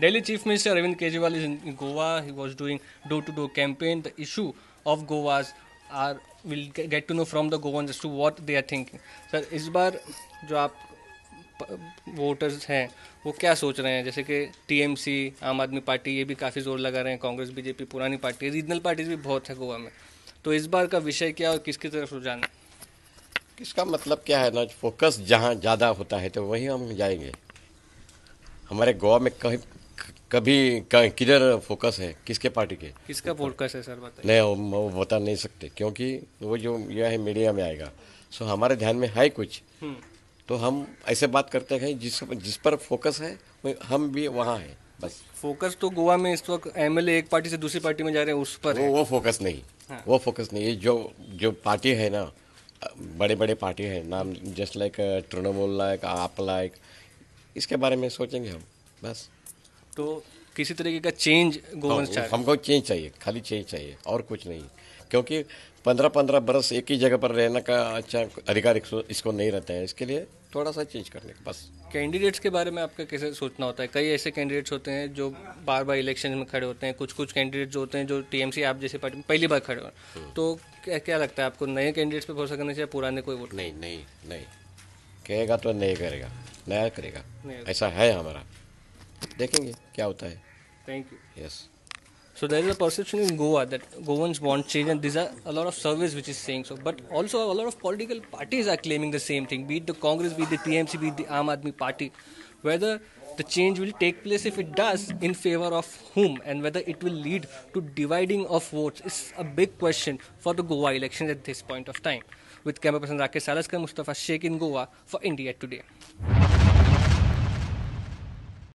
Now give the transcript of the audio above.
Delhi Chief Minister Arvind Kejriwal is in Goa. He was doing door-to-door campaign. The issue of Goa's are will get to know from the Goans as to what they are thinking. Sir इस बार जो आप voters हैं वो क्या सोच रहे हैं जैसे कि टीएमसी आम आदमी पार्टी ये भी काफ़ी जोर लगा रहे हैं कांग्रेस बीजेपी पुरानी पार्टी रीजनल पार्टीज भी बहुत है गोवा में तो इस बार का विषय क्या और किसकी तरफ रुझान है किसका मतलब क्या है ना फोकस जहाँ ज़्यादा होता है तो वहीं हम जाएंगे हमारे गोवा में कहीं कभी किधर फोकस है किसके पार्टी के किसका फोकस है सर बताइए नहीं वो, वो बता नहीं सकते क्योंकि वो जो यह है मीडिया में आएगा सो हमारे ध्यान में है कुछ हम्म। तो हम ऐसे बात करते हैं जिस जिस पर फोकस है हम भी वहाँ हैं बस फोकस तो गोवा में इस वक्त एम एक पार्टी से दूसरी पार्टी में जा रहे हैं उस पर वो, है। वो फोकस नहीं हाँ। वो फोकस नहीं ये जो जो पार्टी है ना बड़े बड़े पार्टी है नाम just like uh, Trinamool like AAP like इसके बारे में सोचेंगे हम बस तो किसी तरीके का चेंज गवर्नेंस हाँ, हमको चेंज चाहिए खाली चेंज चाहिए और कुछ नहीं क्योंकि पंद्रह पंद्रह बरस एक ही जगह पर रहने का अच्छा अधिकार इसको नहीं रहता है इसके लिए थोड़ा सा चेंज करने का बस कैंडिडेट्स के बारे में आपका कैसे सोचना होता है कई ऐसे कैंडिडेट्स होते हैं जो बार बार इलेक्शन में खड़े होते हैं कुछ कुछ कैंडिडेट जो होते हैं जो टीएमसी आप जैसे पार्टी में पहली बार खड़े हो हम्म। तो क्या क्या लगता है आपको नए कैंडिडेट्स पर भरोसा करना चाहिए पुराने कोई वोट नहीं नहीं नहीं कहेगा तो नहीं करेगा नया करेगा ऐसा है हमारा देखेंगे क्या होता है thank you yes so there is a perception in Goa that Goans want change and this are a lot of service which is saying so but also a lot of political parties are claiming the same thing beat the Congress beat the T M C beat the Aam Aadmi party whether the change will take place if it does in favour of whom and whether it will lead to dividing of votes is a big question for the Goa election at this point of time with camera person Rakesh Salaskar Mustafa Shaikh in Goa for India today